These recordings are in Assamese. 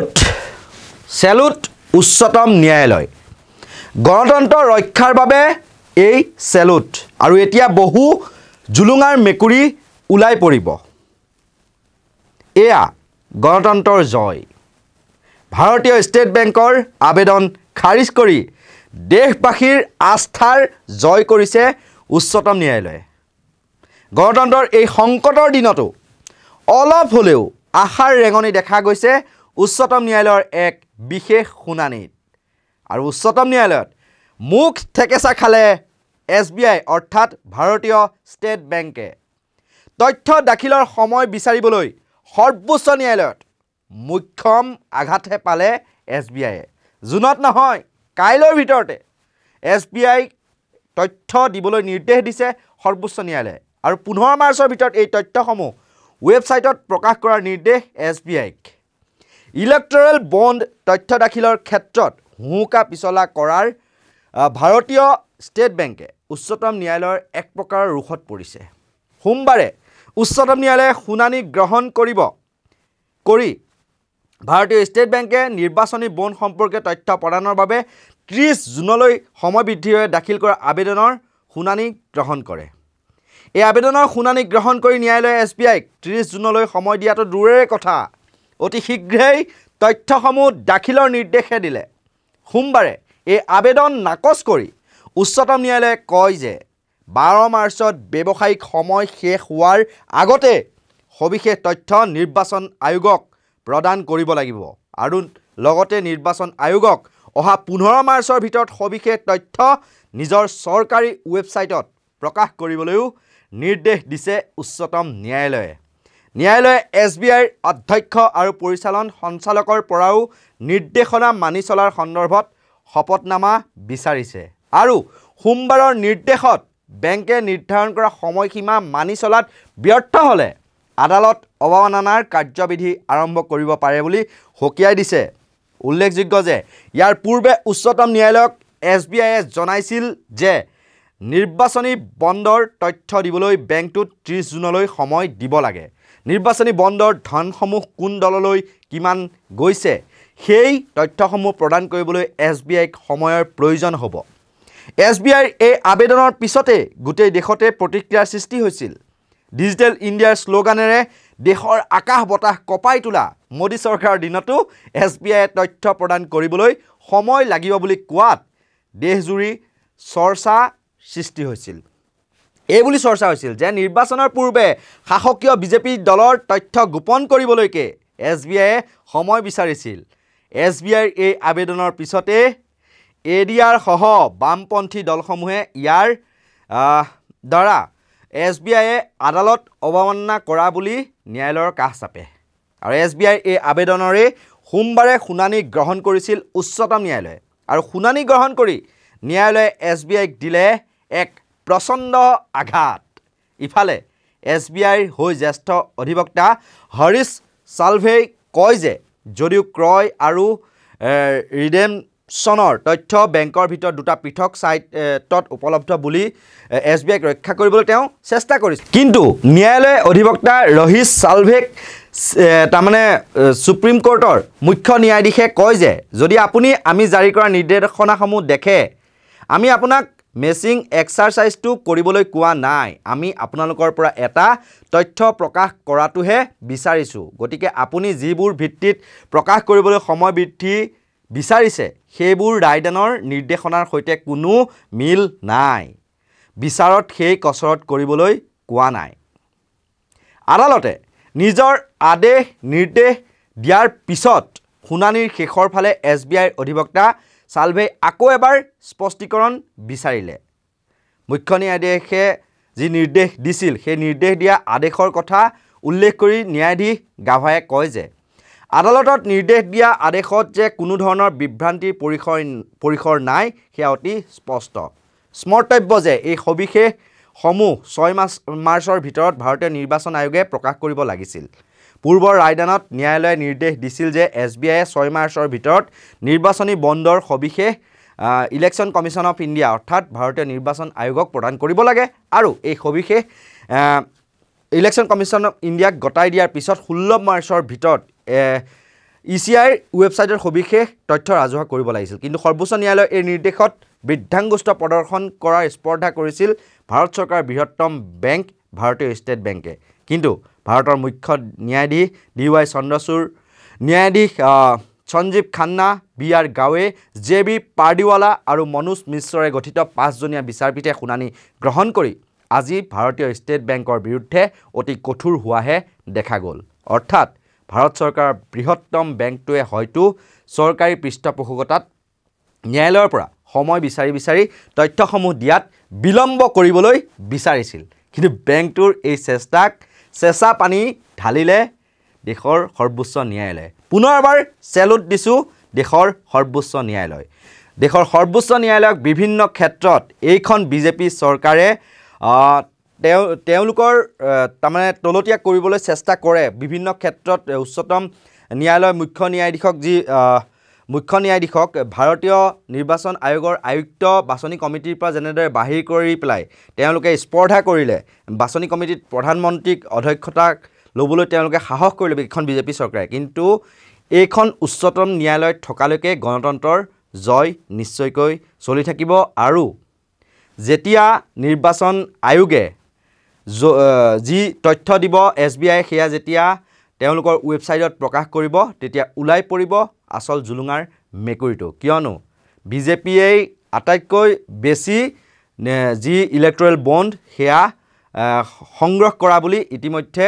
চেলুট চেলুট উচ্চতম ন্যায়ালয় গণতন্ত্ৰ ৰক্ষাৰ বাবে এই চেলুট আৰু এতিয়া বহু জুলুঙাৰ মেকুৰী ওলাই পৰিব এয়া গণতন্ত্ৰৰ জয় ভাৰতীয় ষ্টেট বেংকৰ আবেদন খাৰিজ কৰি দেশবাসীৰ আস্থাৰ জয় কৰিছে উচ্চতম ন্যায়ালয়ে গণতন্ত্ৰৰ এই সংকটৰ দিনতো অলপ হ'লেও আশাৰ ৰেঙনি দেখা গৈছে উচ্চতম ন্যায়ালয়ৰ এক বিশেষ শুনানিত আৰু উচ্চতম ন্যায়ালয়ত মুখ থেকেচা খালে এছ বি আই অৰ্থাৎ ভাৰতীয় ষ্টেট বেংকে তথ্য দাখিলৰ সময় বিচাৰিবলৈ সৰ্বোচ্চ ন্যায়ালয়ত মুখ্যম আঘাতহে পালে এছ বি আয়ে জুনত নহয় কাইলৈৰ ভিতৰতে এছ বি আই তথ্য দিবলৈ নিৰ্দেশ দিছে সৰ্বোচ্চ ন্যায়ালয়ে আৰু পোন্ধৰ মাৰ্চৰ ভিতৰত এই তথ্যসমূহ ৱেবছাইটত প্ৰকাশ কৰাৰ নিৰ্দেশ এছ বি আইক ইলেক্টৰেল বণ্ড তথ্য দাখিলৰ ক্ষেত্ৰত হুকা পিছলা কৰাৰ ভাৰতীয় ষ্টেট বেংকে উচ্চতম ন্যায়ালয়ৰ এক প্ৰকাৰৰ ৰোষত পৰিছে সোমবাৰে উচ্চতম ন্যায়ালয়ে শুনানি গ্ৰহণ কৰিব কৰি ভাৰতীয় ষ্টেট বেংকে নিৰ্বাচনী বণ্ড সম্পৰ্কে তথ্য প্ৰদানৰ বাবে ত্ৰিছ জুনলৈ সময় বৃদ্ধি হৈ দাখিল কৰা আবেদনৰ শুনানি গ্ৰহণ কৰে এই আবেদনৰ শুনানি গ্ৰহণ কৰি ন্যায়ালয়ে এছ বি আইক ত্ৰিছ জুনলৈ সময় দিয়াটো দূৰৰে কথা অতি শীঘ্ৰেই তথ্যসমূহ দাখিলৰ নিৰ্দেশে দিলে সোমবাৰে এই আবেদন নাকচ কৰি উচ্চতম ন্যায়ালয়ে কয় যে বাৰ মাৰ্চত ব্যৱসায়িক সময় শেষ হোৱাৰ আগতে সবিশেষ তথ্য নিৰ্বাচন আয়োগক প্ৰদান কৰিব লাগিব আৰু লগতে নিৰ্বাচন আয়োগক অহা পোন্ধৰ মাৰ্চৰ ভিতৰত সবিশেষ তথ্য নিজৰ চৰকাৰী ৱেবছাইটত প্ৰকাশ কৰিবলৈও নিৰ্দেশ দিছে উচ্চতম ন্যায়ালয়ে ন্যায়ালয়ে এছ বি আইৰ অধ্যক্ষ আৰু পৰিচালন সঞ্চালকৰ পৰাও নিৰ্দেশনা মানি চলাৰ সন্দৰ্ভত শপতনামা বিচাৰিছে আৰু সোমবাৰৰ নিৰ্দেশত বেংকে নিৰ্ধাৰণ কৰা সময়সীমা মানি চলাত ব্যৰ্থ হ'লে আদালত অৱমাননাৰ কাৰ্যবিধি আৰম্ভ কৰিব পাৰে বুলি সকীয়াই দিছে উল্লেখযোগ্য যে ইয়াৰ পূৰ্বে উচ্চতম ন্যায়ালয়ক এছ বি আইয়ে জনাইছিল যে নিৰ্বাচনী বন্দৰ তথ্য দিবলৈ বেংকটোত ত্ৰিছ জুনলৈ সময় দিব লাগে নিৰ্বাচনী বণ্ডৰ ধনসমূহ কোন দললৈ কিমান গৈছে সেই তথ্যসমূহ প্ৰদান কৰিবলৈ এছ বি আইক সময়ৰ প্ৰয়োজন হ'ব এছ বি আইৰ এই আবেদনৰ পিছতে গোটেই দেশতে প্ৰতিক্ৰিয়াৰ সৃষ্টি হৈছিল ডিজিটেল ইণ্ডিয়াৰ শ্লোগানেৰে দেশৰ আকাশ বতাহ কঁপাই তোলা মোদী চৰকাৰৰ দিনতো এছ বি আইয়ে তথ্য প্ৰদান কৰিবলৈ সময় লাগিব বুলি কোৱাত দেশজুৰি চৰ্চা সৃষ্টি হৈছিল এই বুলি চৰ্চা হৈছিল যে নিৰ্বাচনৰ পূৰ্বে শাসকীয় বিজেপি দলৰ তথ্য গোপন কৰিবলৈকে এছ বি আয়ে সময় বিচাৰিছিল এছ বি আইৰ এই আবেদনৰ পিছতে এ ডি আৰসহ বামপন্থী দলসমূহে ইয়াৰ দ্বাৰা এছ বি আয়ে আদালত অৱমাননা কৰা বুলি ন্যায়ালয়ৰ কাষ চাপে আৰু এছ বি আইৰ এই আবেদনৰে সোমবাৰে শুনানি গ্ৰহণ কৰিছিল উচ্চতম ন্যায়ালয়ে আৰু শুনানি গ্ৰহণ কৰি ন্যায়ালয়ে এছ বি আইক দিলে এক প্ৰচণ্ড আঘাত ইফালে এছ বি আইৰ হৈ জ্যেষ্ঠ অধিবক্তা হৰিশ ছালভেই কয় যে যদিও ক্ৰয় আৰু ৰিডেমশ্যনৰ তথ্য বেংকৰ ভিতৰত দুটা পৃথক ছাইটত উপলব্ধ বুলি এছ বি আইক ৰক্ষা কৰিবলৈ তেওঁ চেষ্টা কৰিছে কিন্তু ন্যায়ালয়ে অধিবক্তা ৰহিশ ছালভেক তাৰমানে ছুপ্ৰিম কোৰ্টৰ মুখ্য ন্যায়াধীশে কয় যে যদি আপুনি আমি জাৰি কৰা নিৰ্দেশনাসমূহ দেখে আমি আপোনাক মেচিং এক্সাৰচাইজটো কৰিবলৈ কোৱা নাই আমি আপোনালোকৰ পৰা এটা তথ্য প্ৰকাশ কৰাটোহে বিচাৰিছোঁ গতিকে আপুনি যিবোৰ ভিত্তিত প্ৰকাশ কৰিবলৈ সময় বৃদ্ধি বিচাৰিছে সেইবোৰ ৰাইডানৰ নিৰ্দেশনাৰ সৈতে কোনো মিল নাই বিচাৰত সেই কচৰত কৰিবলৈ কোৱা নাই আদালতে নিজৰ আদেশ নিৰ্দেশ দিয়াৰ পিছত শুনানিৰ শেষৰ ফালে এছ বি আইৰ অধিবক্তা ছালভেই আকৌ এবাৰ স্পষ্টীকৰণ বিচাৰিলে মুখ্য ন্যায়াধীশে যি নিৰ্দেশ দিছিল সেই নিৰ্দেশ দিয়া আদেশৰ কথা উল্লেখ কৰি ন্যায়াধীশ গাভায়ে কয় যে আদালতত নিৰ্দেশ দিয়া আদেশত যে কোনো ধৰণৰ বিভ্ৰান্তিৰ পৰিসৰ পৰিসৰ নাই সেয়া অতি স্পষ্ট স্মৰ্তব্য যে এই সবিশেষসমূহ ছয় মাৰ্চ মাৰ্চৰ ভিতৰত ভাৰতীয় নিৰ্বাচন আয়োগে প্ৰকাশ কৰিব লাগিছিল পূৰ্বৰ ৰায়দানত ন্যায়ালয়ে নিৰ্দেশ দিছিল যে এছ বি আয়ে ছয় মাৰ্চৰ ভিতৰত নিৰ্বাচনী বণ্ডৰ সবিশেষ ইলেকশ্যন কমিশ্যন অফ ইণ্ডিয়া অৰ্থাৎ ভাৰতীয় নিৰ্বাচন আয়োগক প্ৰদান কৰিব লাগে আৰু এই সবিশেষ ইলেকশ্যন কমিশ্যন অফ ইণ্ডিয়াক গতাই দিয়াৰ পিছত ষোল্ল মাৰ্চৰ ভিতৰত ই চি আইৰ ৱেবছাইটৰ সবিশেষ তথ্য ৰাজহুৱা কৰিব লাগিছিল কিন্তু সৰ্বোচ্চ ন্যায়ালয়ে এই নিৰ্দেশত বৃদ্ধাংগোষ্ঠ প্ৰদৰ্শন কৰাৰ স্পৰ্ধা কৰিছিল ভাৰত চৰকাৰৰ বৃহত্তম বেংক ভাৰতীয় ষ্টেট বেংকে কিন্তু ভাৰতৰ মুখ্য ন্যায়াধীশ ডি ৱাই চন্দ্ৰচূড় ন্যায়াধীশ Sanjiv Khanna B R Gavai J B Pardiwala আৰু মনোজ মিশ্ৰৰে গঠিত পাঁচজনীয়া বিচাৰপীঠে শুনানি গ্ৰহণ কৰি আজি ভাৰতীয় ষ্টেট বেংকৰ বিৰুদ্ধে অতি কঠোৰ হোৱাহে দেখা গ'ল অৰ্থাৎ ভাৰত চৰকাৰৰ বৃহত্তম বেংকটোৱে হয়তো চৰকাৰী পৃষ্ঠপোষকতাত ন্যায়ালয়ৰ পৰা সময় বিচাৰি বিচাৰি তথ্যসমূহ দিয়াত বিলম্ব কৰিবলৈ বিচাৰিছিল কিন্তু বেংকটোৰ এই চেষ্টাক চেঁচা পানী ঢালিলে দেশৰ সৰ্বোচ্চ ন্যায়ালয়ে পুনৰ এবাৰ চেলুট দিছোঁ দেশৰ সৰ্বোচ্চ ন্যায়ালয় দেশৰ সৰ্বোচ্চ ন্যায়ালয়ক বিভিন্ন ক্ষেত্ৰত এইখন বিজেপি চৰকাৰে তেওঁ তেওঁলোকৰ তাৰমানে তলতীয়া কৰিবলৈ চেষ্টা কৰে বিভিন্ন ক্ষেত্ৰত উচ্চতম ন্যায়ালয় মুখ্য ন্যায়াধীশক যি মুখ্য ন্যায়াধীশক ভাৰতীয় নিৰ্বাচন আয়োগৰ আয়ুক্ত বাছনি কমিটিৰ পৰা যেনেদৰে বাহিৰ কৰি পেলাই তেওঁলোকে স্পৰ্ধা কৰিলে বাছনি কমিটিত প্ৰধানমন্ত্ৰীক অধ্যক্ষতা ল'বলৈ তেওঁলোকে সাহস কৰিলে এইখন বিজেপি চৰকাৰে কিন্তু এইখন উচ্চতম ন্যায়ালয়ত থকালৈকে গণতন্ত্ৰৰ জয় নিশ্চয়কৈ চলি থাকিব আৰু যেতিয়া নিৰ্বাচন আয়োগে যি তথ্য দিব এছ বি আই সেয়া যেতিয়া তেওঁলোকৰ ৱেবছাইটত প্ৰকাশ কৰিব তেতিয়া ওলাই পৰিব আচল জুলুঙাৰ মেকুৰীটো কিয়নো বিজেপিয়েই আটাইতকৈ বেছি যি ইলেক্ট্ৰেল বণ্ড সেয়া সংগ্ৰহ কৰা বুলি ইতিমধ্যে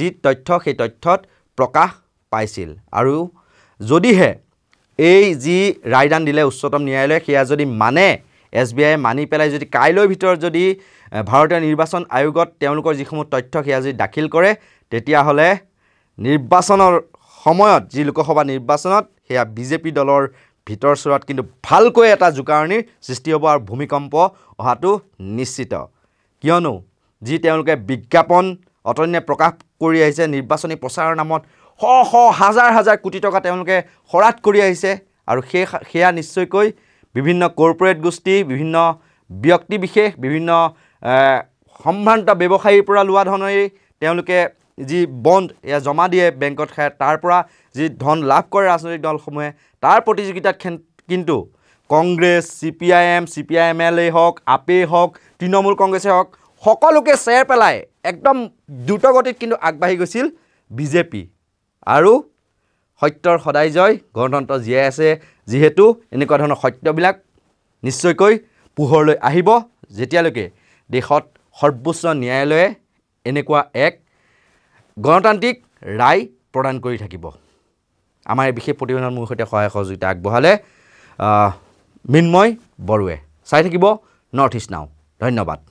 যি তথ্য সেই তথ্যত প্ৰকাশ পাইছিল আৰু যদিহে এই যি ৰায়দান দিলে উচ্চতম ন্যায়ালয়ে সেয়া যদি মানে এছ বি আই মানি পেলাই যদি কাইলৈ ভিতৰত যদি ভাৰতীয় নিৰ্বাচন আয়োগত তেওঁলোকৰ যিসমূহ তথ্য সেয়া যদি দাখিল কৰে তেতিয়াহ'লে নিৰ্বাচনৰ সময়ত যি লোকসভা নিৰ্বাচনত সেয়া বিজেপি দলৰ ভিতৰ চোৰত কিন্তু ভালকৈ এটা জোকাৰণিৰ সৃষ্টি হ'ব আৰু ভূমিকম্প অহাটো নিশ্চিত কিয়নো যি তেওঁলোকে বিজ্ঞাপন অতন্য প্ৰকাশ কৰি আহিছে নিৰ্বাচনী প্ৰচাৰৰ নামত শ শ হাজাৰ হাজাৰ কোটি টকা তেওঁলোকে শৰাত কৰি আহিছে আৰু সেই সেয়া নিশ্চয়কৈ বিভিন্ন কৰ্পৰেট গোষ্ঠী বিভিন্ন ব্যক্তি বিশেষ বিভিন্ন সম্ভ্ৰান্ত ব্যৱসায়ীৰ পৰা লোৱা ধৰণেই তেওঁলোকে যি বণ্ড এয়া জমা দিয়ে বেংকত খাই তাৰ পৰা যি ধন লাভ কৰে ৰাজনৈতিক দলসমূহে তাৰ প্ৰতিযোগিতাত কিন্তু Congress C P I M C P I M L এ হওক আপেই হওক তৃণমূল কংগ্ৰেছেই হওক সকলোকে চেৰ পেলাই একদম দ্ৰুতগতিত কিন্তু আগবাঢ়ি গৈছিল বি জে পি আৰু সত্যৰ সদায় জয় গণতন্ত্ৰ জীয়াই আছে যিহেতু এনেকুৱা ধৰণৰ সত্যবিলাক নিশ্চয়কৈ পোহৰলৈ আহিব যেতিয়ালৈকে দেশত সৰ্বোচ্চ ন্যায়ালয়ে এনেকুৱা এক গণতান্ত্ৰিক ৰায় প্ৰদান কৰি থাকিব আমাৰ এই বিশেষ প্ৰতিবেদন মোৰ সৈতে সহায় সহযোগিতা আগবঢ়ালে মৃন্ময় বড়োৱে চাই থাকিব নৰ্থ ইষ্ট নাও ধন্যবাদ